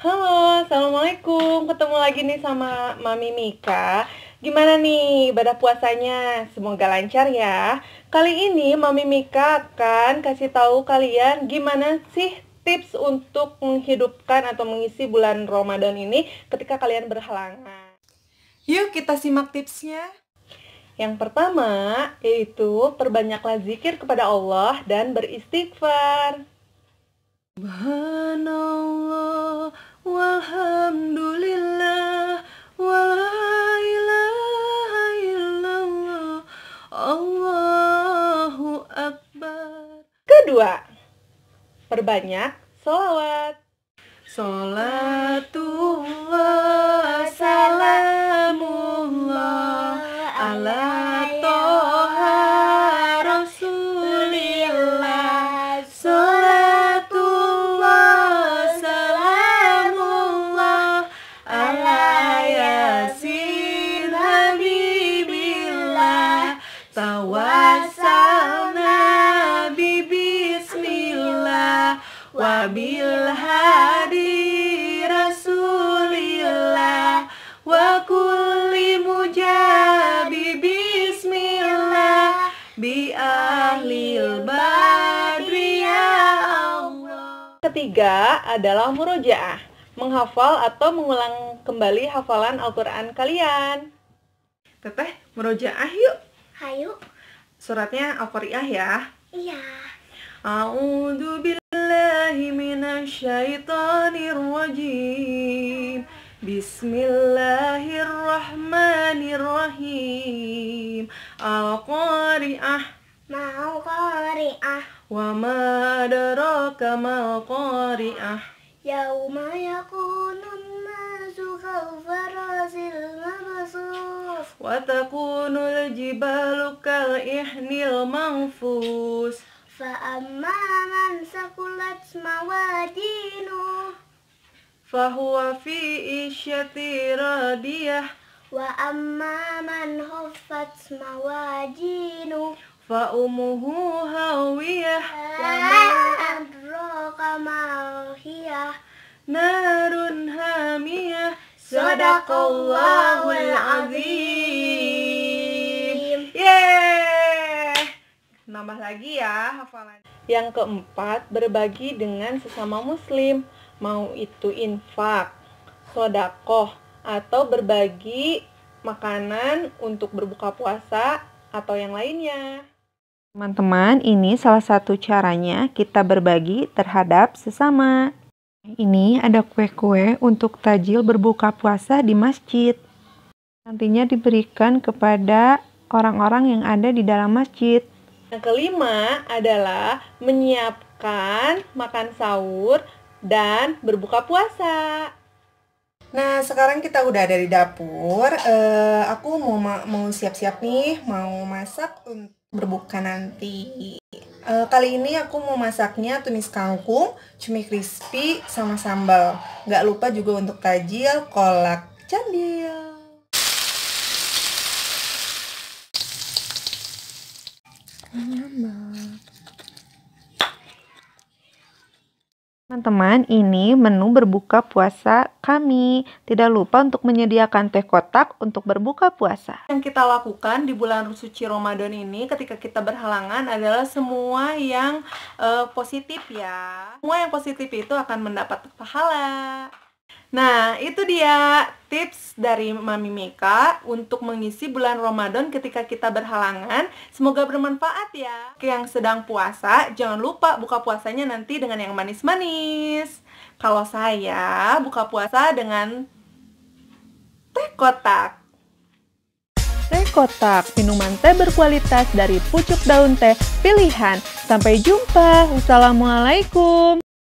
Halo, Assalamualaikum. Ketemu lagi nih sama Mami Mika. Gimana nih ibadah puasanya? Semoga lancar ya. Kali ini Mami Mika akan kasih tahu kalian gimana sih tips untuk menghidupkan atau mengisi bulan Ramadan ini ketika kalian berhalangan. Yuk kita simak tipsnya. Yang pertama yaitu perbanyaklah zikir kepada Allah dan beristighfar. Subhanallah walhamdulillah wala ilaha illallah Allahu akbar kedua perbanyak solawat Salatullah salamullah Allah. wasalna bi bismillah wa bil hadi rasulillah wa kulli mujabi bismillah bi ahlil badri ya Allah. Ketiga adalah murojaah menghafal atau mengulang kembali hafalan Al-Quran kalian. Teteh, merojaah yuk! Hayu. Suratnya al quriyah ya? Iya. A'udzu billahi minasyaitonir rajim. Bismillahirrahmanirrahim. al quriyah Mau Qur'iyah. Wa ma adraka mal Qari'ah. Yauma yakunu وتكون الجبال كالإحن المنفوس فأما من ثقلت موازينه فهو في عيشة راضية وأما من خفت موازينه فأمه هاوية وما أدراك ما هي نار هامية صدق الله العظيم nambah lagi ya hafalan. Yang keempat, berbagi dengan sesama muslim, mau itu infak, sodakoh, atau berbagi makanan untuk berbuka puasa atau yang lainnya. Teman-teman, ini salah satu caranya kita berbagi terhadap sesama. Ini ada kue-kue untuk tajil berbuka puasa di masjid. Nantinya diberikan kepada orang-orang yang ada di dalam masjid. Yang kelima adalah menyiapkan makan sahur dan berbuka puasa. Nah, sekarang kita udah ada di dapur. Uh, aku mau mau siap-siap nih, mau masak untuk berbuka nanti. Uh, kali ini aku mau masaknya tumis kangkung, cumi crispy, sama sambal. Gak lupa juga untuk tajil, kolak, candil. Teman-teman, ini menu berbuka puasa kami. Tidak lupa untuk menyediakan teh kotak untuk berbuka puasa. Yang kita lakukan di bulan suci Ramadan ini ketika kita berhalangan adalah semua yang uh, positif ya. Semua yang positif itu akan mendapat pahala. Nah, itu dia tips dari Mami Meka untuk mengisi bulan Ramadan ketika kita berhalangan. Semoga bermanfaat ya. Yang sedang puasa, jangan lupa buka puasanya nanti dengan yang manis-manis. Kalau saya buka puasa dengan teh kotak. Teh kotak, minuman teh berkualitas dari pucuk daun teh pilihan. Sampai jumpa. Wassalamualaikum.